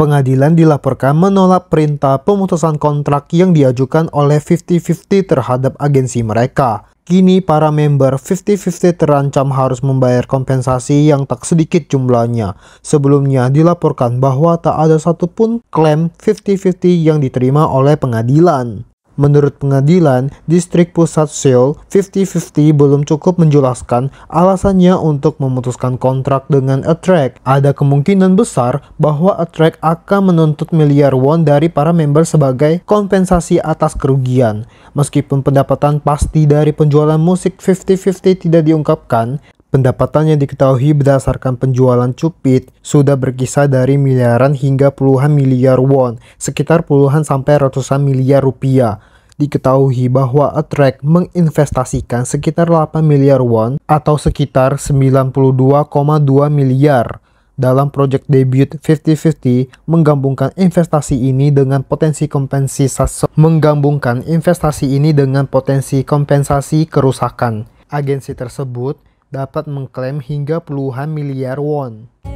Pengadilan dilaporkan menolak perintah pemutusan kontrak yang diajukan oleh 50-50 terhadap agensi mereka. Kini para member 50-50 terancam harus membayar kompensasi yang tak sedikit jumlahnya. Sebelumnya dilaporkan bahwa tak ada satupun klaim 50-50 yang diterima oleh pengadilan. Menurut pengadilan, distrik pusat Seoul, 50-50 belum cukup menjelaskan alasannya untuk memutuskan kontrak dengan Attract. Ada kemungkinan besar bahwa Attract akan menuntut miliar won dari para member sebagai kompensasi atas kerugian. Meskipun pendapatan pasti dari penjualan musik 50-50 tidak diungkapkan, Pendapatan yang diketahui berdasarkan penjualan cupit sudah berkisar dari miliaran hingga puluhan miliar won, sekitar puluhan sampai ratusan miliar rupiah diketahui bahwa Attract menginvestasikan sekitar 8 miliar won atau sekitar 92,2 miliar dalam project debut 50-50 menggabungkan investasi ini dengan potensi kompensasi menggabungkan investasi ini dengan potensi kompensasi kerusakan. Agensi tersebut dapat mengklaim hingga puluhan miliar won.